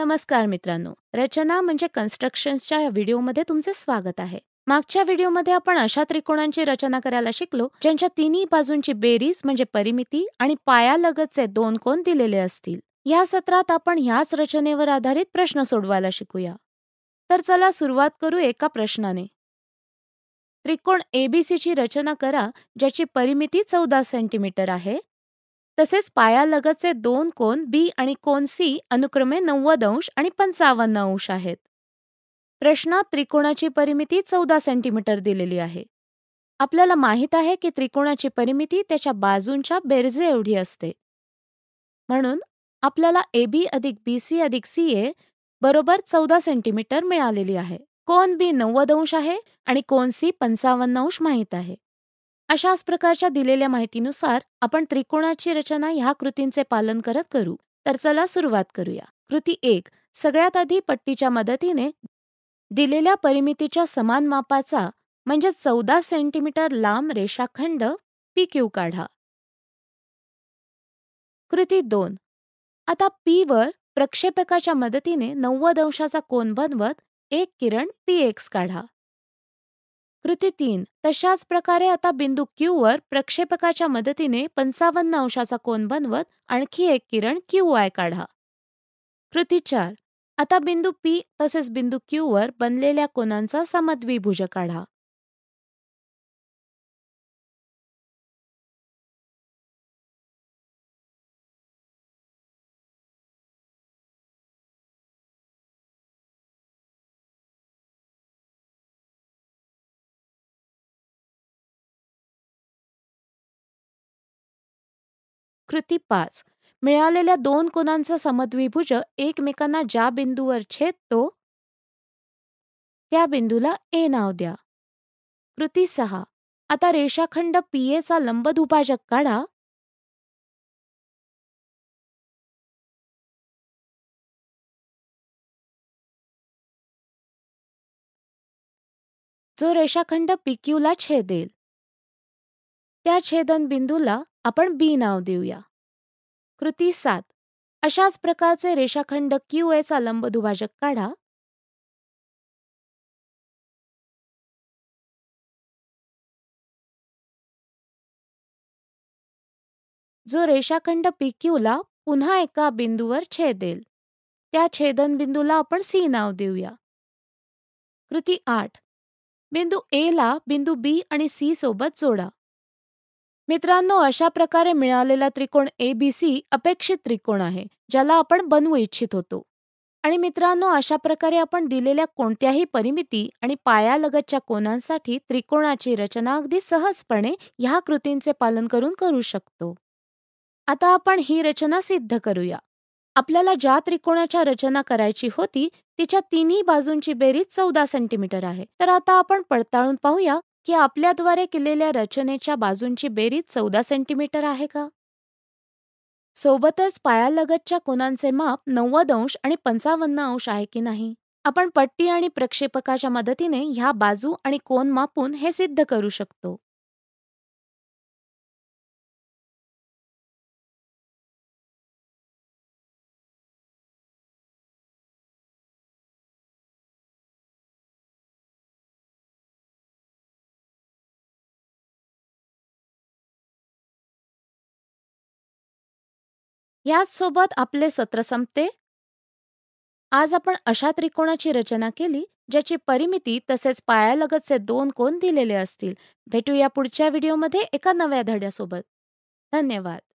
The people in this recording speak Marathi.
नमस्कार मित्रांनो रचना म्हणजे कन्स्ट्रक्शनच्या व्हिडिओमध्ये तुमचे स्वागत आहे मागच्या व्हिडिओमध्ये आपण अशा त्रिकोणांची रचना करायला शिकलो ज्यांच्या तिन्ही बाजूंची बेरीज म्हणजे परिमिती आणि पायालगतचे दोन कोण दिलेले असतील या सत्रात आपण ह्याच रचनेवर आधारित प्रश्न सोडवायला शिकूया तर चला सुरुवात करू एका प्रश्नाने त्रिकोण एबीसीची रचना करा ज्याची परिमिती चौदा सेंटीमीटर आहे तसेच पायालगतचे दोन कोन बी आणि कोन सी अनुक्रमे नव्वद अंश आणि पंचावन्न अंश आहेत प्रश्नात त्रिकोणाची परिमिती चौदा सेंटीमीटर दिलेली आहे आपल्याला माहीत आहे की त्रिकोणाची परिमिती त्याच्या बाजूंच्या बेरजे एवढी असते म्हणून आपल्याला ए बी अधिक बी सी अधिक सी ए बरोबर चौदा सेंटीमीटर मिळालेली आहे कोन बी नव्वद अंश आहे आणि कोन सी पंचावन्न अंश माहीत आहे अशाच प्रकारच्या दिलेल्या माहितीनुसार आपण त्रिकोणाची रचना ह्या कृतींचे पालन करत करू तर चला सुरुवात करूया कृती एक सगळ्यात आधी पट्टीच्या मदतीने दिलेल्या परिमितीच्या समान मापाचा म्हणजे चौदा सेंटीमीटर लांब रेषाखंड पी क्यू काढा कृती दोन आता पी वर प्रक्षेपकाच्या मदतीने नव्वद अंशाचा कोन बनवत एक किरण पी एक्स काढा कृती तीन तशाच प्रकारे आता बिंदू क्यू वर प्रक्षेपकाच्या मदतीने पंचावन्न अंशाचा कोन बनवत आणखी एक किरण क्यू आय काढा कृती चार आता बिंदू पी तसेच बिंदू क्यू वर बनलेल्या कोनांचा समद्विभुज काढा कृती पाच मिळालेल्या दोन कोणांचा समद्विभुज एकमेकांना ज्या बिंदूवर छेदतो त्या बिंदूला ए नाव द्या कृती सहा आता रेषाखंड पीएचा लंब दुभाजक काढा जो रेषाखंड पी छेदेल त्या छेदन छेदनबिंदूला आपण बी नाव देऊया कृती सात अशाच प्रकारचे रेषाखंड क्यू एचा लंब दुभाजक काढा जो रेषाखंड पी ला पुन्हा एका बिंदूवर छेदेल त्या छेदन छेदनबिंदूला आपण सी नाव देऊया कृती आठ बिंदू ए ला बिंदू बी आणि सी सोबत जोडा मित्रांनो अशा प्रकारे मिळालेला त्रिकोण ए बी सी अपेक्षित त्रिकोण आहे ज्याला आपण बनवू इच्छित होतो आणि मित्रांनो अशा प्रकारे आपण दिलेल्या कोणत्याही परिमिती आणि पायालगतच्या कोणांसाठी त्रिकोणाची रचना अगदी सहजपणे ह्या कृतींचे पालन करून करू शकतो आता आपण ही रचना सिद्ध करूया आपल्याला ज्या त्रिकोणाच्या रचना करायची होती तिच्या तिन्ही बाजूंची बेरीज चौदा सेंटीमीटर आहे तर आता आपण पडताळून पाहूया की आपल्याद्वारे केलेल्या रचनेच्या बाजूंची बेरीज चौदा सेंटीमीटर आहे का सोबतच पायालगतच्या कोनांचे माप नव्वद अंश आणि पंचावन्न अंश आहे की नाही आपण पट्टी आणि प्रक्षेपकाच्या मदतीने ह्या बाजू आणि कोन मापून हे सिद्ध करू शकतो सोबत आपले सत्र संपते आज आपण अशा त्रिकोणाची रचना केली ज्याची परिमिती तसेच पायालगतचे दोन कोण दिलेले असतील भेटूया पुढच्या व्हिडिओमध्ये एका नव्या धड्यासोबत धन्यवाद